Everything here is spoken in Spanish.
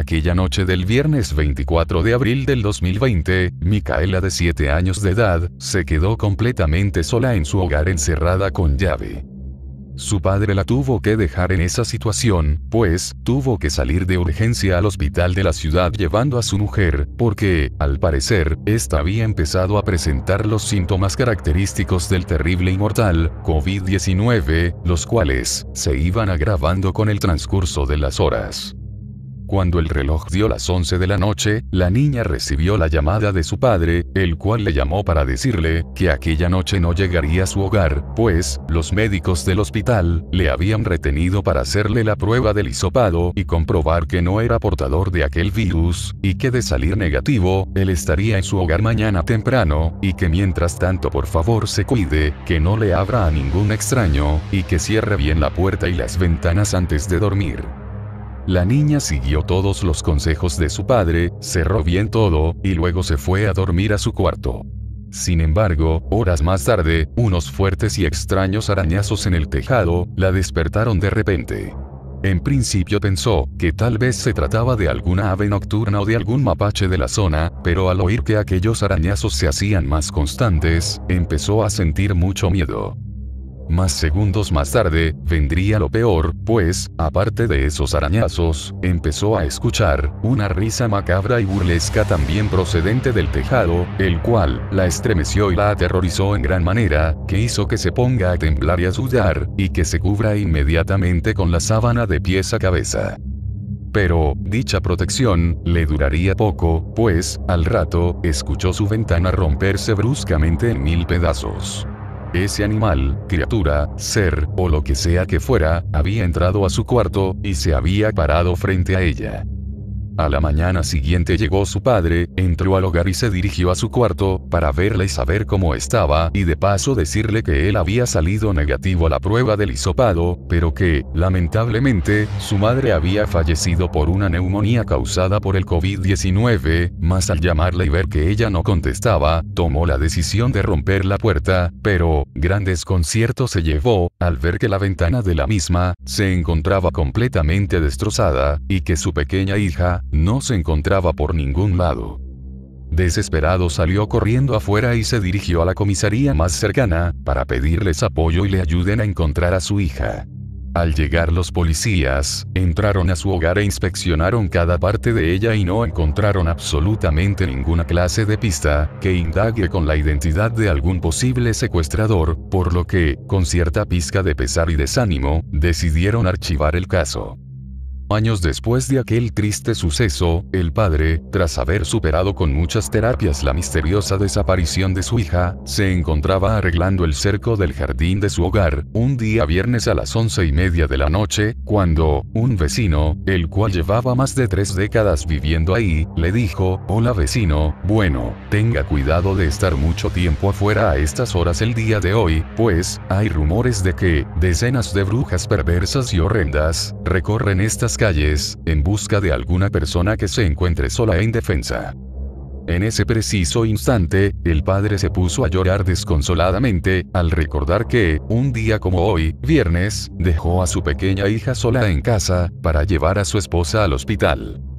Aquella noche del viernes 24 de abril del 2020, Micaela de 7 años de edad, se quedó completamente sola en su hogar encerrada con llave. Su padre la tuvo que dejar en esa situación, pues, tuvo que salir de urgencia al hospital de la ciudad llevando a su mujer, porque, al parecer, esta había empezado a presentar los síntomas característicos del terrible y mortal COVID-19, los cuales, se iban agravando con el transcurso de las horas. Cuando el reloj dio las 11 de la noche, la niña recibió la llamada de su padre, el cual le llamó para decirle que aquella noche no llegaría a su hogar, pues, los médicos del hospital le habían retenido para hacerle la prueba del hisopado y comprobar que no era portador de aquel virus, y que de salir negativo, él estaría en su hogar mañana temprano, y que mientras tanto por favor se cuide, que no le abra a ningún extraño, y que cierre bien la puerta y las ventanas antes de dormir. La niña siguió todos los consejos de su padre, cerró bien todo, y luego se fue a dormir a su cuarto. Sin embargo, horas más tarde, unos fuertes y extraños arañazos en el tejado, la despertaron de repente. En principio pensó que tal vez se trataba de alguna ave nocturna o de algún mapache de la zona, pero al oír que aquellos arañazos se hacían más constantes, empezó a sentir mucho miedo. Más segundos más tarde, vendría lo peor, pues, aparte de esos arañazos, empezó a escuchar, una risa macabra y burlesca también procedente del tejado, el cual, la estremeció y la aterrorizó en gran manera, que hizo que se ponga a temblar y a sudar, y que se cubra inmediatamente con la sábana de pies a cabeza. Pero, dicha protección, le duraría poco, pues, al rato, escuchó su ventana romperse bruscamente en mil pedazos. Ese animal, criatura, ser, o lo que sea que fuera, había entrado a su cuarto, y se había parado frente a ella. A la mañana siguiente llegó su padre, entró al hogar y se dirigió a su cuarto, para verla y saber cómo estaba, y de paso decirle que él había salido negativo a la prueba del hisopado, pero que, lamentablemente, su madre había fallecido por una neumonía causada por el COVID-19, más al llamarla y ver que ella no contestaba, tomó la decisión de romper la puerta, pero, gran desconcierto se llevó, al ver que la ventana de la misma, se encontraba completamente destrozada, y que su pequeña hija, no se encontraba por ningún lado. Desesperado salió corriendo afuera y se dirigió a la comisaría más cercana, para pedirles apoyo y le ayuden a encontrar a su hija. Al llegar los policías, entraron a su hogar e inspeccionaron cada parte de ella y no encontraron absolutamente ninguna clase de pista que indague con la identidad de algún posible secuestrador, por lo que, con cierta pizca de pesar y desánimo, decidieron archivar el caso. Años después de aquel triste suceso, el padre, tras haber superado con muchas terapias la misteriosa desaparición de su hija, se encontraba arreglando el cerco del jardín de su hogar, un día viernes a las once y media de la noche, cuando, un vecino, el cual llevaba más de tres décadas viviendo ahí, le dijo, hola vecino, bueno, tenga cuidado de estar mucho tiempo afuera a estas horas el día de hoy, pues, hay rumores de que, decenas de brujas perversas y horrendas, recorren estas calles, en busca de alguna persona que se encuentre sola e indefensa. En ese preciso instante, el padre se puso a llorar desconsoladamente, al recordar que, un día como hoy, viernes, dejó a su pequeña hija sola en casa, para llevar a su esposa al hospital.